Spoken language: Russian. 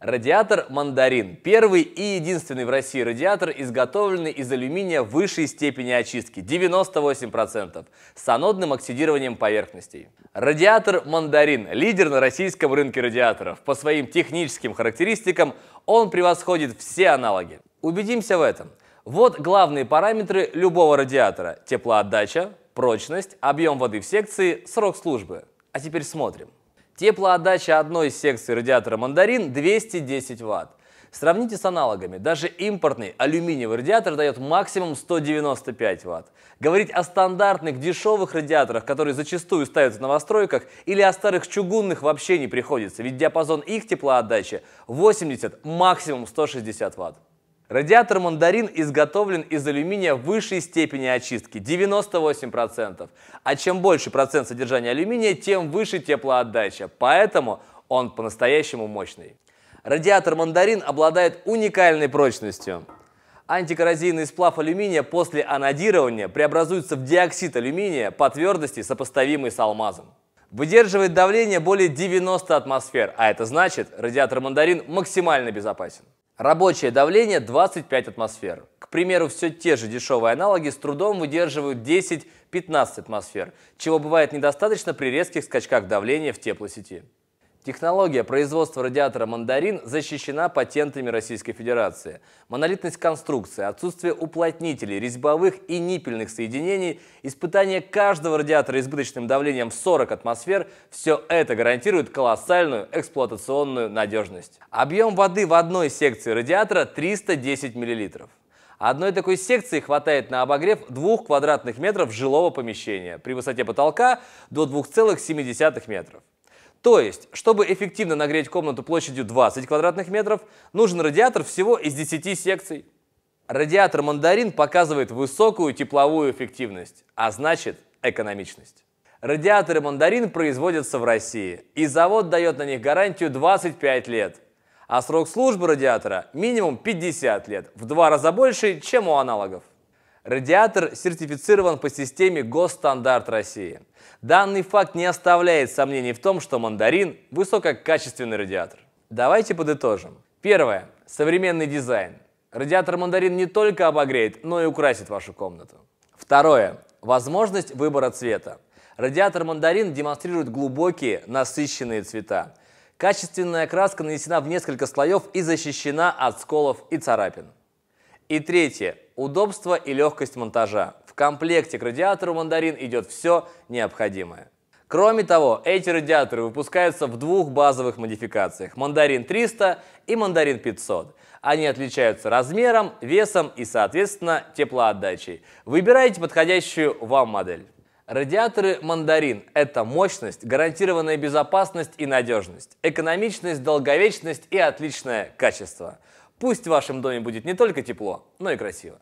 Радиатор «Мандарин» – первый и единственный в России радиатор, изготовленный из алюминия высшей степени очистки – 98%, с анодным оксидированием поверхностей. Радиатор «Мандарин» – лидер на российском рынке радиаторов. По своим техническим характеристикам он превосходит все аналоги. Убедимся в этом. Вот главные параметры любого радиатора – теплоотдача, прочность, объем воды в секции, срок службы. А теперь смотрим. Теплоотдача одной секции радиатора «Мандарин» 210 Вт. Сравните с аналогами. Даже импортный алюминиевый радиатор дает максимум 195 Вт. Говорить о стандартных дешевых радиаторах, которые зачастую ставятся в новостройках, или о старых чугунных вообще не приходится, ведь диапазон их теплоотдачи 80, максимум 160 Вт. Радиатор мандарин изготовлен из алюминия высшей степени очистки – 98%. А чем больше процент содержания алюминия, тем выше теплоотдача, поэтому он по-настоящему мощный. Радиатор мандарин обладает уникальной прочностью. Антикоррозийный сплав алюминия после анодирования преобразуется в диоксид алюминия по твердости, сопоставимый с алмазом. Выдерживает давление более 90 атмосфер, а это значит, радиатор мандарин максимально безопасен. Рабочее давление 25 атмосфер. К примеру, все те же дешевые аналоги с трудом выдерживают 10-15 атмосфер, чего бывает недостаточно при резких скачках давления в теплосети. Технология производства радиатора «Мандарин» защищена патентами Российской Федерации. Монолитность конструкции, отсутствие уплотнителей, резьбовых и ниппельных соединений, испытание каждого радиатора избыточным давлением в 40 атмосфер – все это гарантирует колоссальную эксплуатационную надежность. Объем воды в одной секции радиатора 310 мл. Одной такой секции хватает на обогрев двух квадратных метров жилого помещения при высоте потолка до 2,7 метров. То есть, чтобы эффективно нагреть комнату площадью 20 квадратных метров, нужен радиатор всего из 10 секций. Радиатор мандарин показывает высокую тепловую эффективность, а значит экономичность. Радиаторы мандарин производятся в России, и завод дает на них гарантию 25 лет. А срок службы радиатора минимум 50 лет, в два раза больше, чем у аналогов. Радиатор сертифицирован по системе Госстандарт России. Данный факт не оставляет сомнений в том, что мандарин – высококачественный радиатор. Давайте подытожим. Первое. Современный дизайн. Радиатор мандарин не только обогреет, но и украсит вашу комнату. Второе. Возможность выбора цвета. Радиатор мандарин демонстрирует глубокие, насыщенные цвета. Качественная краска нанесена в несколько слоев и защищена от сколов и царапин. И третье. Удобство и легкость монтажа. В комплекте к радиатору мандарин идет все необходимое. Кроме того, эти радиаторы выпускаются в двух базовых модификациях – мандарин 300 и мандарин 500. Они отличаются размером, весом и, соответственно, теплоотдачей. Выбирайте подходящую вам модель. Радиаторы «Мандарин» — это мощность, гарантированная безопасность и надежность, экономичность, долговечность и отличное качество. Пусть в вашем доме будет не только тепло, но и красиво.